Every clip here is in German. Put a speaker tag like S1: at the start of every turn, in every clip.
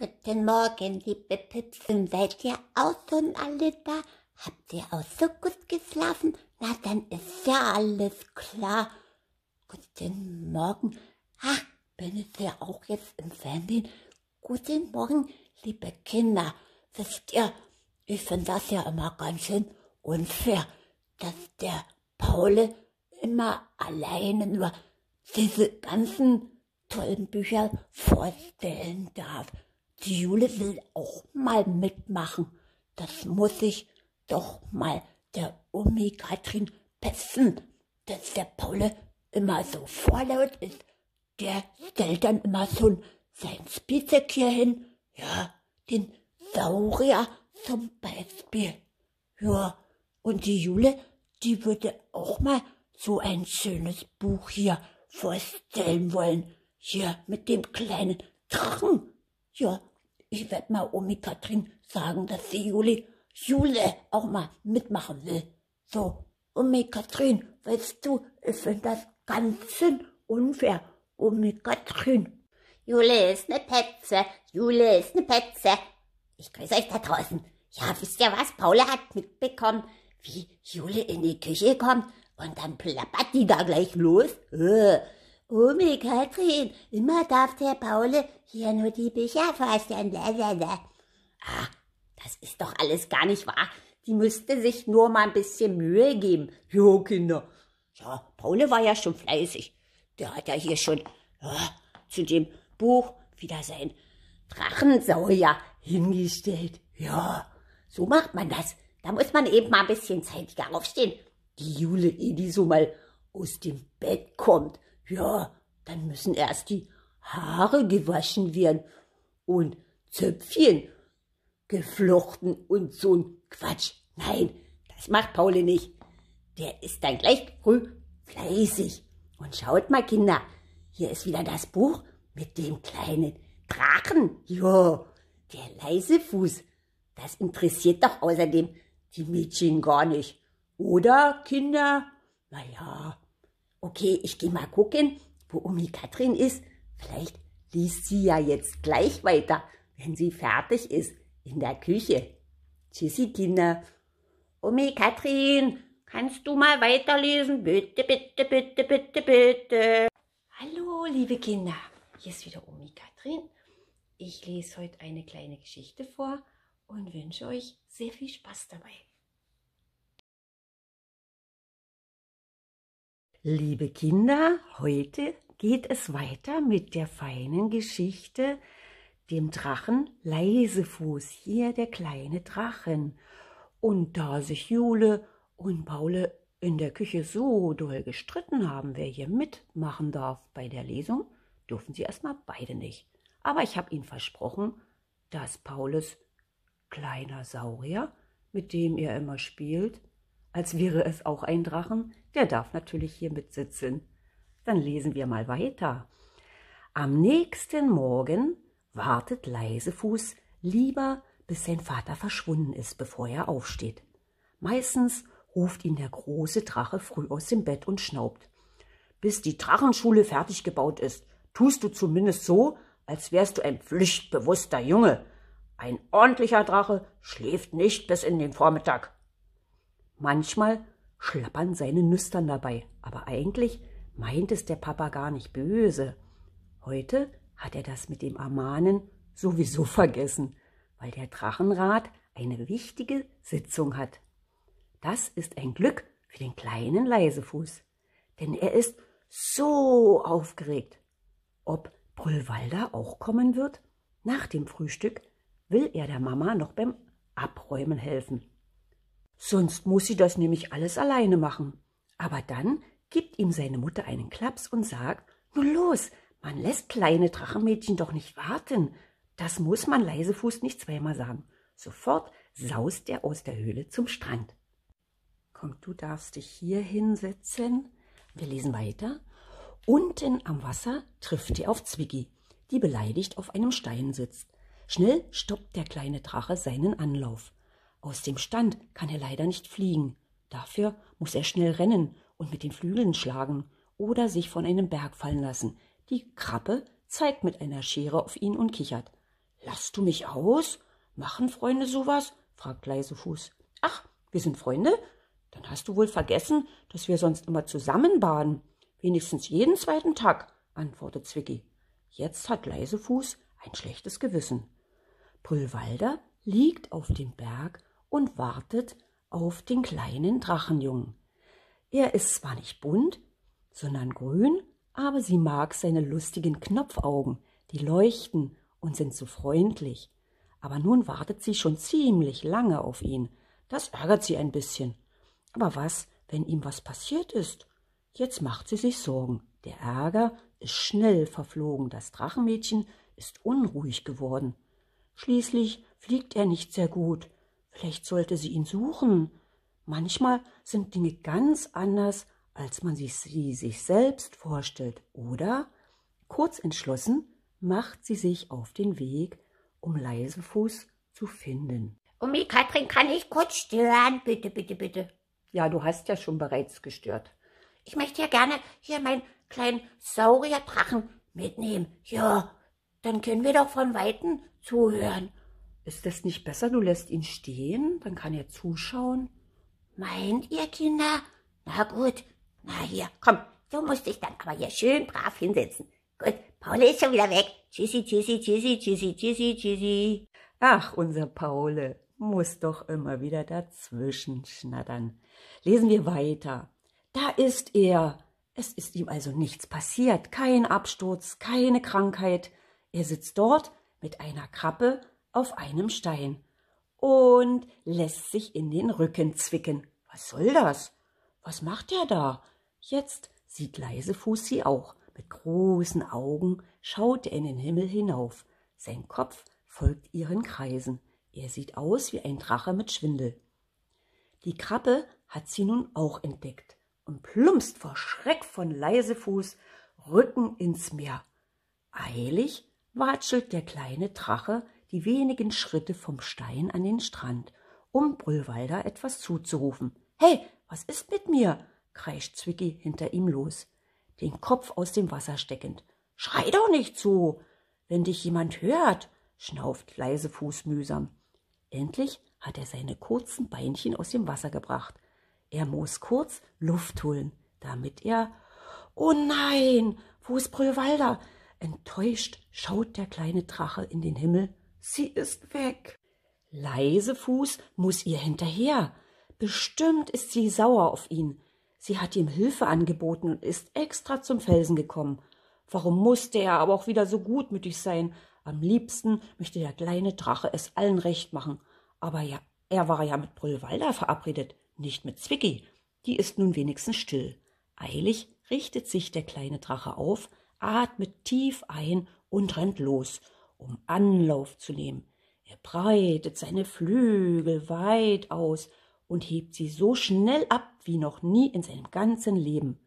S1: Guten Morgen, liebe Pipsen. seid ihr auch schon alle da? Habt ihr auch so gut geschlafen? Na, dann ist ja alles klar. Guten Morgen. Ach, bin ich ja auch jetzt im Fernsehen. Guten Morgen, liebe Kinder. Wisst ihr, ich finde das ja immer ganz schön unfair, dass der Paule immer alleine nur diese ganzen tollen Bücher vorstellen darf die Jule will auch mal mitmachen. Das muss ich doch mal der Omi Katrin pessen, dass der Paule immer so vorlaut ist. Der stellt dann immer so sein Spielzeug hier hin. Ja, den Saurier zum Beispiel. Ja, und die Jule, die würde auch mal so ein schönes Buch hier vorstellen wollen. Hier mit dem kleinen Drachen. Ja, ich werde mal Omi Katrin sagen, dass sie Juli, Jule auch mal mitmachen will. So, Omi Katrin, weißt du, ich finde das ganz schön unfair. Omi Katrin. Jule ist ne Petze, Jule ist ne Petze. Ich grüße euch da draußen. Ja, wisst ihr was? Paula hat mitbekommen, wie Jule in die Küche kommt und dann plappert die da gleich los. Äh. Omi, Katrin, immer darf der Paule hier nur die Bücher vorstellen. Da, da, da. Ah, das ist doch alles gar nicht wahr. Die müsste sich nur mal ein bisschen Mühe geben. Jo, Kinder. Ja, Paule war ja schon fleißig. Der hat ja hier schon ja, zu dem Buch wieder sein Drachensäuer hingestellt. Ja, so macht man das. Da muss man eben mal ein bisschen zeitiger aufstehen. Die Jule, eh die so mal aus dem Bett kommt ja, dann müssen erst die Haare gewaschen werden und Zöpfchen geflochten und so'n Quatsch. Nein, das macht Pauli nicht. Der ist dann gleich früh fleißig. Und schaut mal, Kinder, hier ist wieder das Buch mit dem kleinen Drachen. Ja, der leise Fuß. Das interessiert doch außerdem die Mädchen gar nicht. Oder, Kinder? Na ja, okay, ich gehe mal gucken, wo Omi Katrin ist. Vielleicht liest sie ja jetzt gleich weiter, wenn sie fertig ist, in der Küche. Tschüssi, Kinder. Omi Katrin, kannst du mal weiterlesen? Bitte, bitte, bitte, bitte, bitte. Hallo, liebe Kinder. Hier ist wieder Omi Katrin. Ich lese heute eine kleine Geschichte vor und wünsche euch sehr viel Spaß dabei.
S2: Liebe Kinder, heute geht es weiter mit der feinen Geschichte dem Drachen Leisefuß, hier der kleine Drachen. Und da sich Jule und Paule in der Küche so doll gestritten haben, wer hier mitmachen darf bei der Lesung, dürfen sie erstmal beide nicht. Aber ich habe ihnen versprochen, dass Paulus kleiner Saurier, mit dem er immer spielt, als wäre es auch ein Drachen, der darf natürlich hier mitsitzen. Dann lesen wir mal weiter. Am nächsten Morgen wartet Leisefuß lieber, bis sein Vater verschwunden ist, bevor er aufsteht. Meistens ruft ihn der große Drache früh aus dem Bett und schnaubt. Bis die Drachenschule fertig gebaut ist, tust du zumindest so, als wärst du ein pflichtbewusster Junge. Ein ordentlicher Drache schläft nicht bis in den Vormittag. Manchmal schlappern seine Nüstern dabei, aber eigentlich meint es der Papa gar nicht böse. Heute hat er das mit dem Ermahnen sowieso vergessen, weil der Drachenrat eine wichtige Sitzung hat. Das ist ein Glück für den kleinen Leisefuß, denn er ist so aufgeregt. Ob Brüllwalder auch kommen wird? Nach dem Frühstück will er der Mama noch beim Abräumen helfen. Sonst muss sie das nämlich alles alleine machen. Aber dann gibt ihm seine Mutter einen Klaps und sagt, nun los, man lässt kleine Drachenmädchen doch nicht warten. Das muss man leisefuß nicht zweimal sagen. Sofort saust er aus der Höhle zum Strand. Komm, du darfst dich hier hinsetzen. Wir lesen weiter. Unten am Wasser trifft er auf Zwicky, die beleidigt auf einem Stein sitzt. Schnell stoppt der kleine Drache seinen Anlauf. Aus dem Stand kann er leider nicht fliegen. Dafür muss er schnell rennen und mit den Flügeln schlagen oder sich von einem Berg fallen lassen. Die Krabbe zeigt mit einer Schere auf ihn und kichert. Lass du mich aus? Machen Freunde sowas? fragt Leisefuß. Ach, wir sind Freunde? Dann hast du wohl vergessen, dass wir sonst immer zusammen baden. Wenigstens jeden zweiten Tag, antwortet Zwicky. Jetzt hat Leisefuß ein schlechtes Gewissen. Brüllwalder liegt auf dem Berg und wartet auf den kleinen Drachenjungen. Er ist zwar nicht bunt, sondern grün, aber sie mag seine lustigen Knopfaugen, die leuchten und sind so freundlich. Aber nun wartet sie schon ziemlich lange auf ihn. Das ärgert sie ein bisschen. Aber was, wenn ihm was passiert ist? Jetzt macht sie sich Sorgen. Der Ärger ist schnell verflogen. Das Drachenmädchen ist unruhig geworden. Schließlich fliegt er nicht sehr gut. Vielleicht sollte sie ihn suchen. Manchmal sind Dinge ganz anders, als man sich sie sich selbst vorstellt, oder? Kurz entschlossen macht sie sich auf den Weg, um Leisefuß zu finden.
S1: Omi Katrin, kann ich kurz stören? Bitte, bitte, bitte. Ja, du hast ja schon
S2: bereits gestört.
S1: Ich möchte ja gerne hier meinen kleinen Saurierdrachen mitnehmen. Ja, dann können wir doch von Weitem zuhören. Ist das nicht besser, du lässt ihn stehen, dann kann er zuschauen? Meint ihr, Kinder? Na gut, na hier, komm, du musst dich dann aber hier schön brav hinsetzen. Gut, Paul ist schon wieder weg. Tschüssi, tschüssi, tschüssi, tschüssi, tschüssi, tschüssi. Ach, unser
S2: Paul muss doch immer wieder dazwischen schnattern. Lesen wir weiter. Da ist er. Es ist ihm also nichts passiert, kein Absturz, keine Krankheit. Er sitzt dort mit einer Krappe auf einem Stein und lässt sich in den Rücken zwicken. Was soll das? Was macht er da? Jetzt sieht Leisefuß sie auch. Mit großen Augen schaut er in den Himmel hinauf. Sein Kopf folgt ihren Kreisen. Er sieht aus wie ein Drache mit Schwindel. Die Krabbe hat sie nun auch entdeckt und plumpst vor Schreck von Leisefuß Rücken ins Meer. Eilig watschelt der kleine Drache die wenigen Schritte vom Stein an den Strand, um Brüllwalder etwas zuzurufen. Hey, was ist mit mir? kreischt Zwicky hinter ihm los, den Kopf aus dem Wasser steckend. Schrei doch nicht so, wenn dich jemand hört, schnauft Leisefuß mühsam. Endlich hat er seine kurzen Beinchen aus dem Wasser gebracht. Er muss kurz Luft holen, damit er. Oh nein, wo ist Brüllwalder? Enttäuscht schaut der kleine Drache in den Himmel Sie ist weg. Leisefuß muß ihr hinterher. Bestimmt ist sie sauer auf ihn. Sie hat ihm Hilfe angeboten und ist extra zum Felsen gekommen. Warum musste er aber auch wieder so gutmütig sein? Am liebsten möchte der kleine Drache es allen recht machen. Aber ja, er war ja mit Brüllwalder verabredet, nicht mit Zwicky. Die ist nun wenigstens still. Eilig richtet sich der kleine Drache auf, atmet tief ein und rennt los um Anlauf zu nehmen. Er breitet seine Flügel weit aus und hebt sie so schnell ab wie noch nie in seinem ganzen Leben.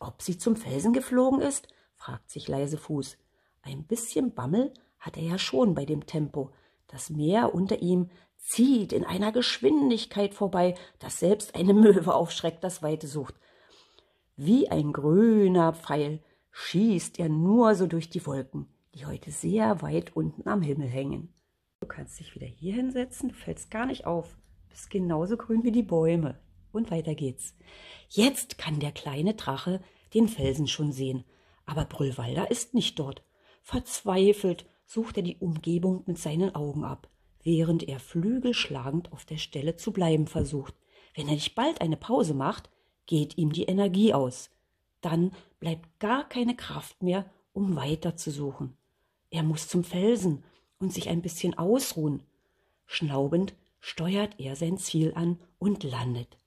S2: Ob sie zum Felsen geflogen ist? fragt sich Leisefuß. Ein bisschen Bammel hat er ja schon bei dem Tempo. Das Meer unter ihm zieht in einer Geschwindigkeit vorbei, dass selbst eine Möwe aufschreckt, das Weite sucht. Wie ein grüner Pfeil schießt er nur so durch die Wolken die heute sehr weit unten am Himmel hängen. Du kannst dich wieder hier hinsetzen, du fällst gar nicht auf, bist genauso grün wie die Bäume. Und weiter geht's. Jetzt kann der kleine Drache den Felsen schon sehen, aber Brüllwalder ist nicht dort. Verzweifelt sucht er die Umgebung mit seinen Augen ab, während er flügelschlagend auf der Stelle zu bleiben versucht. Wenn er nicht bald eine Pause macht, geht ihm die Energie aus. Dann bleibt gar keine Kraft mehr, um weiter zu suchen. Er muss zum Felsen und sich ein bisschen ausruhen. Schnaubend steuert er sein Ziel an und landet.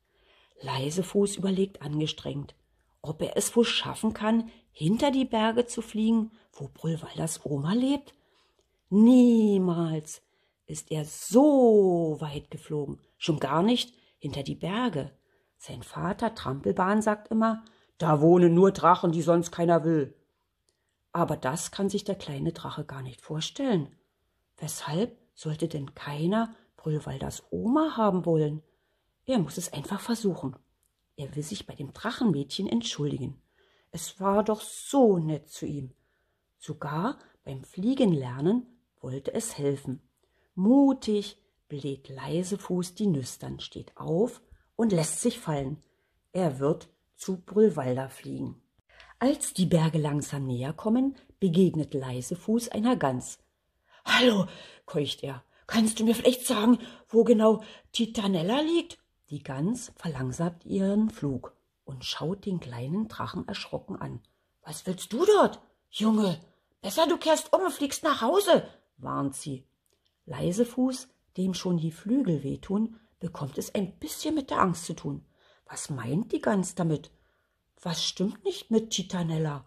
S2: Leisefuß überlegt angestrengt, ob er es wohl schaffen kann, hinter die Berge zu fliegen, wo Brüllwalders Oma lebt. Niemals ist er so weit geflogen, schon gar nicht hinter die Berge. Sein Vater Trampelbahn sagt immer, da wohnen nur Drachen, die sonst keiner will. Aber das kann sich der kleine Drache gar nicht vorstellen. Weshalb sollte denn keiner Brüllwalders Oma haben wollen? Er muss es einfach versuchen. Er will sich bei dem Drachenmädchen entschuldigen. Es war doch so nett zu ihm. Sogar beim Fliegenlernen wollte es helfen. Mutig bläht leisefuß die Nüstern, steht auf und lässt sich fallen. Er wird zu Brüllwalder fliegen. Als die Berge langsam näher kommen, begegnet Leisefuß einer Gans. Hallo, keucht er, kannst du mir vielleicht sagen, wo genau Titanella liegt? Die Gans verlangsamt ihren Flug und schaut den kleinen Drachen erschrocken an. Was willst du dort? Junge, besser du kehrst um und fliegst nach Hause, warnt sie. Leisefuß, dem schon die Flügel wehtun, bekommt es ein bisschen mit der Angst zu tun. Was meint die Gans damit? was stimmt nicht mit Titanella?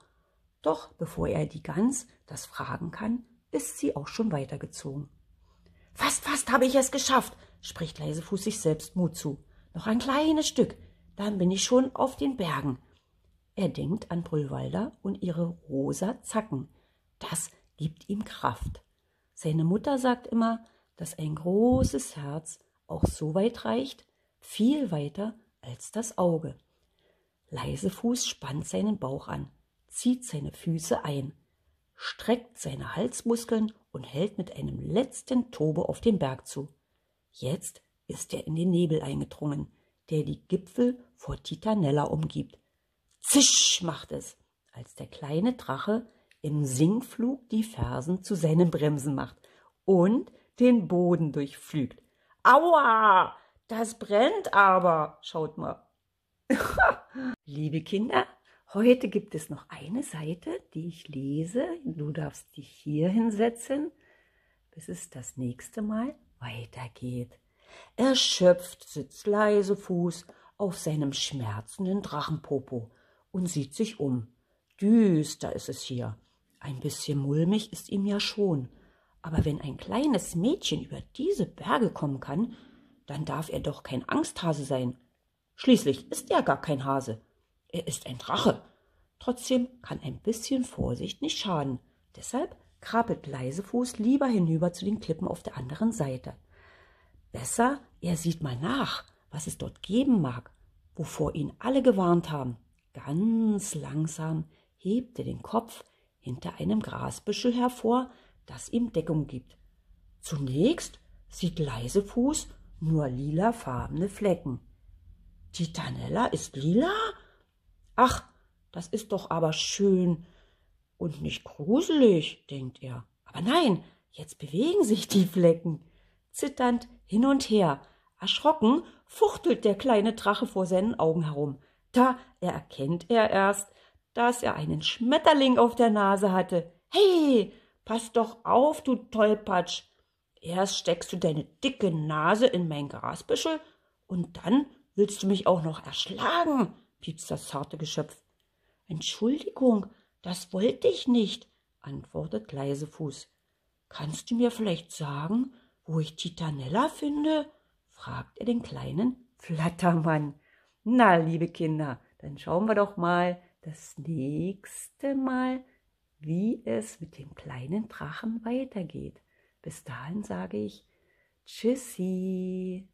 S2: Doch bevor er die Gans das fragen kann, ist sie auch schon weitergezogen. Fast, fast habe ich es geschafft, spricht Leisefuß sich selbst Mut zu. Noch ein kleines Stück, dann bin ich schon auf den Bergen. Er denkt an Brüllwalder und ihre rosa Zacken. Das gibt ihm Kraft. Seine Mutter sagt immer, dass ein großes Herz auch so weit reicht, viel weiter als das Auge. Leisefuß spannt seinen Bauch an, zieht seine Füße ein, streckt seine Halsmuskeln und hält mit einem letzten Tobe auf den Berg zu. Jetzt ist er in den Nebel eingedrungen, der die Gipfel vor Titanella umgibt. Zisch macht es, als der kleine Drache im Singflug die Fersen zu seinen Bremsen macht und den Boden durchflügt. Aua, das brennt aber, schaut mal, Liebe Kinder, heute gibt es noch eine Seite, die ich lese. Du darfst dich hier hinsetzen, bis es das nächste Mal weitergeht. Erschöpft sitzt leise Fuß auf seinem schmerzenden Drachenpopo und sieht sich um. Düster ist es hier. Ein bisschen mulmig ist ihm ja schon. Aber wenn ein kleines Mädchen über diese Berge kommen kann, dann darf er doch kein Angsthase sein. Schließlich ist er gar kein Hase. Er ist ein Drache. Trotzdem kann ein bisschen Vorsicht nicht schaden. Deshalb krabbelt Leisefuß lieber hinüber zu den Klippen auf der anderen Seite. Besser, er sieht mal nach, was es dort geben mag, wovor ihn alle gewarnt haben. Ganz langsam hebt er den Kopf hinter einem Grasbüschel hervor, das ihm Deckung gibt. Zunächst sieht Leisefuß nur lilafarbene Flecken. Titanella ist lila? Ach, das ist doch aber schön und nicht gruselig, denkt er. Aber nein, jetzt bewegen sich die Flecken. Zitternd hin und her, erschrocken, fuchtelt der kleine Drache vor seinen Augen herum. Da erkennt er erst, dass er einen Schmetterling auf der Nase hatte. Hey, pass doch auf, du Tollpatsch. Erst steckst du deine dicke Nase in mein Grasbüschel und dann Willst du mich auch noch erschlagen? piepst das zarte Geschöpf. Entschuldigung, das wollte ich nicht, antwortet Leisefuß. Kannst du mir vielleicht sagen, wo ich Titanella finde? fragt er den kleinen Flattermann. Na, liebe Kinder, dann schauen wir doch mal das nächste Mal, wie es mit dem kleinen Drachen weitergeht. Bis dahin sage ich Tschüssi.